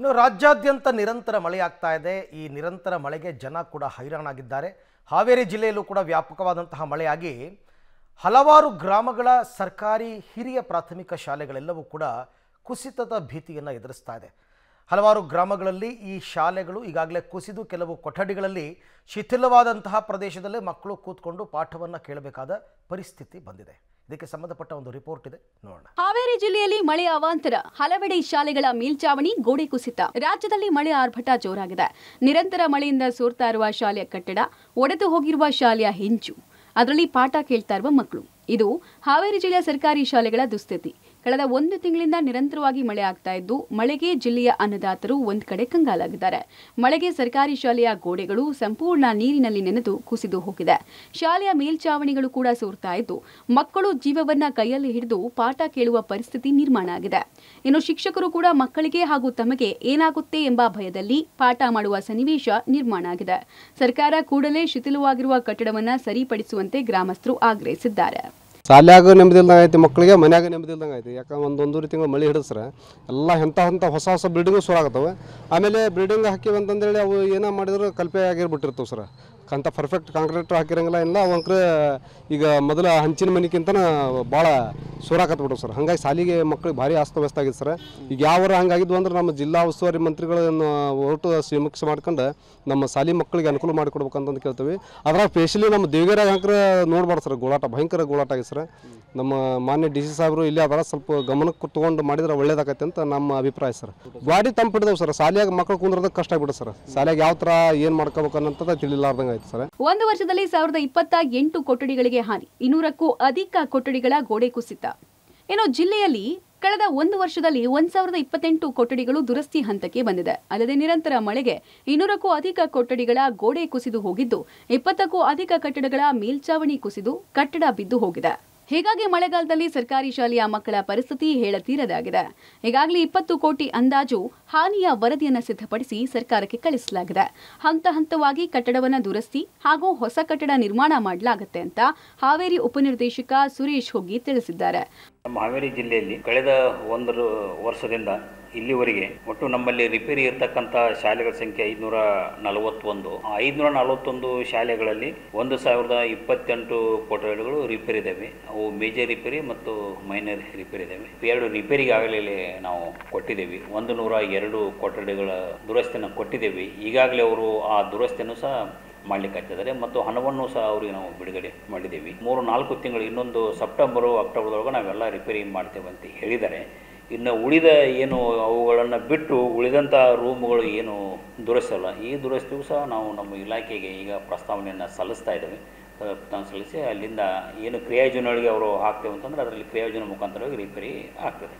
ಇನ್ನು ರಾಜ್ಯಾದ್ಯಂತ ನಿರಂತರ ಮಳೆಯಾಗ್ತಾ ಇದೆ ಈ ನಿರಂತರ ಮಳೆಗೆ ಜನ ಕೂಡ ಹೈರಾಣಾಗಿದ್ದಾರೆ ಹಾವೇರಿ ಜಿಲ್ಲೆಯಲ್ಲೂ ಕೂಡ ವ್ಯಾಪಕವಾದಂತಹ ಮಳೆಯಾಗಿ ಹಲವಾರು ಗ್ರಾಮಗಳ ಸರ್ಕಾರಿ ಹಿರಿಯ ಪ್ರಾಥಮಿಕ ಶಾಲೆಗಳೆಲ್ಲವೂ ಕೂಡ ಕುಸಿತದ ಭೀತಿಯನ್ನು ಎದುರಿಸ್ತಾ ಇದೆ ಹಲವಾರು ಗ್ರಾಮಗಳಲ್ಲಿ ಈ ಶಾಲೆಗಳು ಈಗಾಗಲೇ ಕುಸಿದು ಕೆಲವು ಕೊಠಡಿಗಳಲ್ಲಿ ಶಿಥಿಲವಾದಂತಹ ಪ್ರದೇಶದಲ್ಲೇ ಮಕ್ಕಳು ಕೂತ್ಕೊಂಡು ಪಾಠವನ್ನು ಕೇಳಬೇಕಾದ ಪರಿಸ್ಥಿತಿ ಬಂದಿದೆ ಇದಕ್ಕೆ ಸಂಬಂಧಪಟ್ಟ ಒಂದು ರಿಪೋರ್ಟ್ ಇದೆ ನೋಡೋಣ ಹಾವೇರಿ ಜಿಲ್ಲೆಯಲ್ಲಿ ಮಳೆ ಅವಾಂತರ ಹಲವೆಡೆ ಶಾಲೆಗಳ ಮೇಲ್ಚಾವಣಿ ಗೋಡೆ ಕುಸಿತ ರಾಜ್ಯದಲ್ಲಿ ಮಳೆ ಆರ್ಭಟ ಜೋರಾಗಿದೆ ನಿರಂತರ ಮಳೆಯಿಂದ ಸೋರ್ತಾ ಇರುವ ಶಾಲೆಯ ಕಟ್ಟಡ ಒಡೆದು ಹೋಗಿರುವ ಶಾಲೆಯ ಹೆಂಚು ಅದರಲ್ಲಿ ಪಾಠ ಕೇಳ್ತಾ ಇರುವ ಮಕ್ಕಳು ಇದು ಹಾವೇರಿ ಜಿಲ್ಲೆಯ ಸರ್ಕಾರಿ ಶಾಲೆಗಳ ದುಸ್ಥಿತಿ ಕಳೆದ ಒಂದು ತಿಂಗಳಿಂದ ನಿರಂತರವಾಗಿ ಮಳೆ ಆಗ್ತಾ ಇದ್ದು ಮಳೆಗೆ ಜಿಲ್ಲೆಯ ಅನ್ನದಾತರು ಒಂದು ಕಡೆ ಕಂಗಾಲಾಗಿದ್ದಾರೆ ಮಳೆಗೆ ಸರ್ಕಾರಿ ಶಾಲೆಯ ಗೋಡೆಗಳು ಸಂಪೂರ್ಣ ನೀರಿನಲ್ಲಿ ನೆನೆದು ಕುಸಿದು ಹೋಗಿದೆ ಶಾಲೆಯ ಮೇಲ್ಚಾವಣಿಗಳು ಕೂಡ ಸೋರ್ತಾ ಇದ್ದು ಮಕ್ಕಳು ಜೀವವನ್ನ ಕೈಯಲ್ಲಿ ಹಿಡಿದು ಪಾಠ ಕೇಳುವ ಪರಿಸ್ಥಿತಿ ನಿರ್ಮಾಣ ಆಗಿದೆ ಇನ್ನು ಶಿಕ್ಷಕರು ಕೂಡ ಮಕ್ಕಳಿಗೆ ಹಾಗೂ ತಮಗೆ ಏನಾಗುತ್ತೆ ಎಂಬ ಭಯದಲ್ಲಿ ಪಾಠ ಮಾಡುವ ಸನ್ನಿವೇಶ ನಿರ್ಮಾಣ ಆಗಿದೆ ಸರ್ಕಾರ ಕೂಡಲೇ ಶಿಥಿಲವಾಗಿರುವ ಕಟ್ಟಡವನ್ನ ಸರಿಪಡಿಸುವಂತೆ ಗ್ರಾಮಸ್ಥರು ಆಗ್ರಹಿಸಿದ್ದಾರೆ ಶಾಲ್ಯಾಗ ನೆಮ್ಮದಿಲ್ದಂಗೆ ಐತಿ ಮಕ್ಕಳಿಗೆ ಮನ್ಯಾಗ ನೆಮ್ಮದಿಲ್ದಂಗೆ ಐತಿ ಯಾಕಂದ್ರೆ ಒಂದು ಒಂದೂರು ತಿಂಗಳು ಮಳೆ ಹಿಡಿಸ್ರೆ ಎಲ್ಲ ಎಂಥ ಎಂಥ ಹೊಸ ಹೊಸ ಬಿಲ್ಡಿಂಗು ಶುರು ಆಗತ್ತವೆ ಆಮೇಲೆ ಬಿಲ್ಡಿಂಗ್ ಹಾಕಿವಂತಂದೇಳಿ ಅವು ಏನೋ ಮಾಡಿದ್ರು ಕಲ್ಪೆ ಆಗಿರ್ಬಿಟ್ಟಿರ್ತವೆ ಸರ್ ಅಂಥ ಪರ್ಫೆಕ್ಟ್ ಕಾಂಕ್ರೀಟ್ ಹಾಕಿರಂಗಿಲ್ಲ ಇಲ್ಲ ಅವಂಕ್ರೆ ಈಗ ಮೊದಲ ಹಂಚಿನ ಮನೆಗಿಂತ ಭಾಳ ಬಿಡೋದು ಸರ್ ಹಂಗಾಗಿ ಶಾಲಿಗೆ ಮಕ್ಳಿಗೆ ಭಾರಿ ಅಸ್ತವ್ಯಸ್ತ ಆಗಿದೆ ಸರ್ ಈಗ ಯಾವ ಹಂಗಾಗಿದ್ವು ಅಂದ್ರೆ ನಮ್ಮ ಜಿಲ್ಲಾ ಉಸ್ತುವಾರಿ ಮಂತ್ರಿಗಳನ್ನು ಹೊರಟು ಸಮೀಕ್ಷೆ ಮಾಡ್ಕೊಂಡು ನಮ್ಮ ಶಾಲಿ ಮಕ್ಕಳಿಗೆ ಅನುಕೂಲ ಮಾಡಿಕೊಡ್ಬೇಕಂತಂದು ಕೇಳ್ತೀವಿ ಅದ್ರಾಗ ಸ್ಪೆಷಲಿ ನಮ್ಮ ದೇವಗಿರಾಗ ಹಂಕ್ರ ನೋಡ್ಬಾರ್ದು ಸರ್ ಗೋಳಾಟ ಭಯಂಕರ ಗೋಳಾಟ ಆಗಿದೆ ಸರ್ ನಮ್ಮ ಮಾನ್ಯ ಡಿ ಸಿ ಸಾಹೇಬರು ಇಲ್ಲಿ ಅದರ ಸ್ವಲ್ಪ ಗಮನಕ್ಕೆ ತೊಗೊಂಡು ಮಾಡಿದ್ರೆ ಒಳ್ಳೇದಾಗತ್ತೆ ಅಂತ ನಮ್ಮ ಅಭಿಪ್ರಾಯ ಸರ್ ಗಾಡಿ ತಂಪಿಡ್ದವು ಸರ್ ಶಾಲೆಯಾಗ ಮಕ್ಕಳು ಕುಂದ್ರದ ಕಷ್ಟ ಆಗ್ಬಿಡುತ್ತೆ ಸರ್ ಶಾಲೆಯಾಗ ಯಾವ ಥರ ಏನು ಮಾಡ್ಕೋಬೇಕು ಅನ್ನೋಂಥದ್ದು ತಿಳಿಲಾರ್ದಂಗೆ ಆಯ್ತು ಒಂದು ವರ್ಷದಲ್ಲಿ ಸಾವಿರದ ಇಪ್ಪತ್ತ ಎಂಟು ಕೊಠಡಿಗಳಿಗೆ ಹಾನಿ ಇನ್ನೂರಕ್ಕೂ ಅಧಿಕ ಕೊಠಡಿಗಳ ಗೋಡೆ ಕುಸಿತ ಇನ್ನು ಜಿಲ್ಲೆಯಲ್ಲಿ ಕಳೆದ ಒಂದು ವರ್ಷದಲ್ಲಿ ಒಂದ್ ಸಾವಿರದ ಇಪ್ಪತ್ತೆಂಟು ಕೊಠಡಿಗಳು ದುರಸ್ತಿ ಹಂತಕ್ಕೆ ಬಂದಿದೆ ಅಲ್ಲದೆ ನಿರಂತರ ಮಳೆಗೆ ಇನ್ನೂರಕ್ಕೂ ಅಧಿಕ ಕೊಠಡಿಗಳ ಗೋಡೆ ಕುಸಿದು ಹೋಗಿದ್ದು ಇಪ್ಪತ್ತಕ್ಕೂ ಅಧಿಕ ಕಟ್ಟಡಗಳ ಮೇಲ್ಚಾವಣಿ ಕುಸಿದು ಕಟ್ಟಡ ಬಿದ್ದು ಹೋಗಿದೆ ಹೀಗಾಗಿ ಮಳೆಗಾಲದಲ್ಲಿ ಸರ್ಕಾರಿ ಶಾಲೆಯ ಮಕ್ಕಳ ಪರಿಸ್ಥಿತಿ ಹೇಳತೀರದಾಗಿದೆ ಈಗಾಗಲೇ ಇಪ್ಪತ್ತು ಕೋಟಿ ಅಂದಾಜು ಹಾನಿಯ ವರದಿಯನ್ನು ಸಿದ್ಧಪಡಿಸಿ ಸರ್ಕಾರಕ್ಕೆ ಕಳಿಸಲಾಗಿದೆ ಹಂತ ಹಂತವಾಗಿ ಕಟ್ಟಡವನ್ನು ದುರಸ್ತಿ ಹಾಗೂ ಹೊಸ ಕಟ್ಟಡ ನಿರ್ಮಾಣ ಮಾಡಲಾಗುತ್ತೆ ಅಂತ ಹಾವೇರಿ ಉಪನಿರ್ದೇಶಕ ಸುರೇಶ್ ಹೋಗಿ ತಿಳಿಸಿದ್ದಾರೆ ಹಾವೇರಿ ಜಿಲ್ಲೆಯಲ್ಲಿ ಕಳೆದ ಒಂದು ವರ್ಷದಿಂದ ಇಲ್ಲಿವರೆಗೆ ಒಟ್ಟು ನಮ್ಮಲ್ಲಿ ರಿಪೇರಿ ಇರತಕ್ಕಂಥ ಶಾಲೆಗಳ ಸಂಖ್ಯೆ ಐದುನೂರ ನಲವತ್ತೊಂದು ಆ ಐದುನೂರ ನಲವತ್ತೊಂದು ಶಾಲೆಗಳಲ್ಲಿ ಒಂದು ಸಾವಿರದ ಇಪ್ಪತ್ತೆಂಟು ಕೊಠಡಿಗಳು ರಿಪೇರಿ ಇದ್ದಾವೆ ಅವು ಮೇಜರ್ ರಿಪೇರಿ ಮತ್ತು ಮೈನರ್ ರಿಪೇರಿ ಇದ್ದಾವೆ ಎರಡು ರಿಪೇರಿಗೆ ಆಗಲೇ ನಾವು ಕೊಟ್ಟಿದ್ದೀವಿ ಒಂದು ನೂರ ಎರಡು ಕೊಠಡಿಗಳ ದುರಸ್ತಿಯನ್ನು ಕೊಟ್ಟಿದ್ದೇವೆ ಈಗಾಗಲೇ ಅವರು ಆ ದುರಸ್ತಿಯನ್ನು ಸಹ ಮಾಡ್ಲಿಕ್ಕಾಗ್ತದೆ ಮತ್ತು ಹಣವನ್ನು ಸಹ ಅವರಿಗೆ ನಾವು ಬಿಡುಗಡೆ ಮಾಡಿದ್ದೀವಿ ಮೂರು ನಾಲ್ಕು ತಿಂಗಳು ಇನ್ನೊಂದು ಸೆಪ್ಟೆಂಬರು ಅಕ್ಟೋಬರ್ದೊಳಗೆ ನಾವೆಲ್ಲ ರಿಪೇರಿ ಮಾಡ್ತೇವೆ ಅಂತ ಹೇಳಿದ್ದಾರೆ ಇನ್ನು ಉಳಿದ ಏನು ಅವುಗಳನ್ನು ಬಿಟ್ಟು ಉಳಿದಂಥ ರೂಮ್ಗಳು ಏನು ದುರಸ್ತಲ್ಲ ಈ ದುರಸ್ತಿಗೂ ಸಹ ನಾವು ನಮ್ಮ ಇಲಾಖೆಗೆ ಈಗ ಪ್ರಸ್ತಾವನೆಯನ್ನು ಸಲ್ಲಿಸ್ತಾ ಇದ್ದೇವೆ ಸಲ್ಲಿಸಿ ಅಲ್ಲಿಂದ ಏನು ಕ್ರಿಯಾಯೋಜನೆಗಳಿಗೆ ಅವರು ಹಾಕ್ತೇವೆ ಅಂತಂದರೆ ಅದರಲ್ಲಿ ಕ್ರಿಯಾಯೋಜನೆ ಮುಖಾಂತರವಾಗಿ ರಿಪೇರಿ ಆಗ್ತದೆ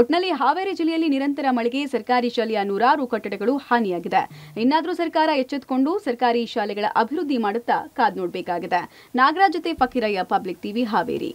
ಒಟ್ನಲ್ಲಿ ಹಾವೇರಿ ಜಿಲ್ಲೆಯಲ್ಲಿ ನಿರಂತರ ಮಳೆಗೆ ಸರ್ಕಾರಿ ಶಾಲೆಯ ನೂರಾರು ಕಟ್ಟಡಗಳು ಹಾನಿಯಾಗಿದೆ ಇನ್ನಾದರೂ ಸರ್ಕಾರ ಎಚ್ಚೆತ್ತುಕೊಂಡು ಸರ್ಕಾರಿ ಶಾಲೆಗಳ ಅಭಿವೃದ್ಧಿ ಮಾಡುತ್ತಾ ಕಾದ್ ನೋಡಬೇಕಾಗಿದೆ ನಾಗರಾಜತೆ ಫಕಿರಯ್ಯ ಫಕೀರಯ್ಯ ಪಬ್ಲಿಕ್ ಟಿವಿ ಹಾವೇರಿ